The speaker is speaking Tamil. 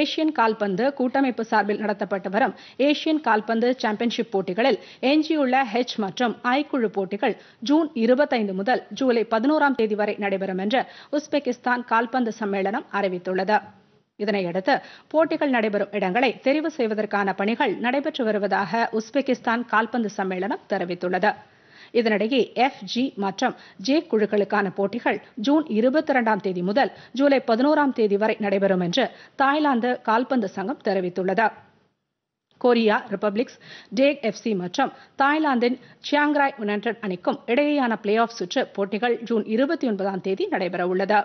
ஏஷியன் கால்பந்து கூட்டமைப்பு சார்பில் நடத்தப்பட்டு வரும் ஏஷியன் கால்பந்து சாம்பியன்ஷிப் போட்டிகளில் எஞ்சியுள்ள ஹெச் மற்றும் ஐ குழு போட்டிகள் ஜூன் இருபத்தைந்து முதல் ஜூலை பதினோராம் தேதி வரை நடைபெறும் என்று உஸ்பெகிஸ்தான் கால்பந்து சம்மேளனம் அறிவித்துள்ளது இதனையடுத்து போட்டிகள் நடைபெறும் இடங்களை தெரிவு செய்வதற்கான பணிகள் நடைபெற்று வருவதாக உஸ்பெகிஸ்தான் கால்பந்து சம்மேளனம் தெரிவித்துள்ளது இதனிடையே எஃப் ஜி மற்றும் ஜே குழுக்களுக்கான போட்டிகள் ஜூன் இருபத்தி இரண்டாம் தேதி முதல் ஜூலை பதினோராம் தேதி வரை நடைபெறும் என்று தாய்லாந்து கால்பந்து சங்கம் தெரிவித்துள்ளது கொரியா ரிபப்ளிக்ஸ் டேக் எஃப்சி மற்றும் தாய்லாந்தின் சியாங்ராய் யுனைடெட் அணிக்கும் இடையேயான பிளே ஆஃப் சுற்று போட்டிகள் ஜூன் இருபத்தி ஒன்பதாம் தேதி நடைபெறவுள்ளது